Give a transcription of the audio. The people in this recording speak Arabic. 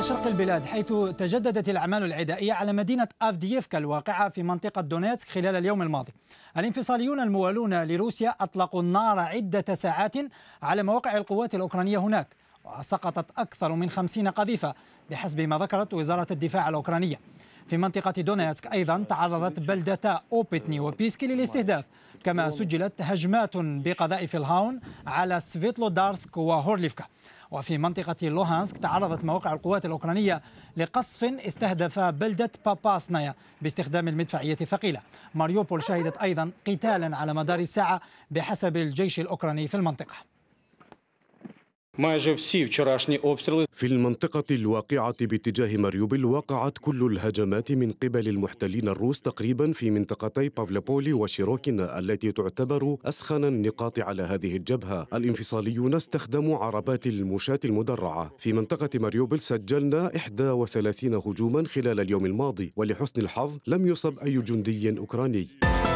إلى شرق البلاد حيث تجددت الأعمال العدائية على مدينة أفدييفكا الواقعة في منطقة دونيتسك خلال اليوم الماضي الانفصاليون الموالون لروسيا أطلقوا النار عدة ساعات على مواقع القوات الأوكرانية هناك وسقطت أكثر من خمسين قذيفة بحسب ما ذكرت وزارة الدفاع الأوكرانية في منطقة دونيتسك أيضا تعرضت بلدتا أوبتني وبيسكي للاستهداف كما سجلت هجمات بقذائف الهاون على سفيتلودارسك وهورليفكا وفي منطقة لوهانسك تعرضت مواقع القوات الأوكرانية لقصف استهدف بلدة باباسنايا باستخدام المدفعية الثقيلة ماريوبول شهدت أيضا قتالا على مدار الساعة بحسب الجيش الأوكراني في المنطقة في المنطقة الواقعة باتجاه ماريوبل وقعت كل الهجمات من قبل المحتلين الروس تقريبا في منطقتي بافلابولي وشيروكينا التي تعتبر أسخن النقاط على هذه الجبهة الانفصاليون استخدموا عربات المشاة المدرعة في منطقة ماريوبل سجلنا 31 هجوما خلال اليوم الماضي ولحسن الحظ لم يصب أي جندي أوكراني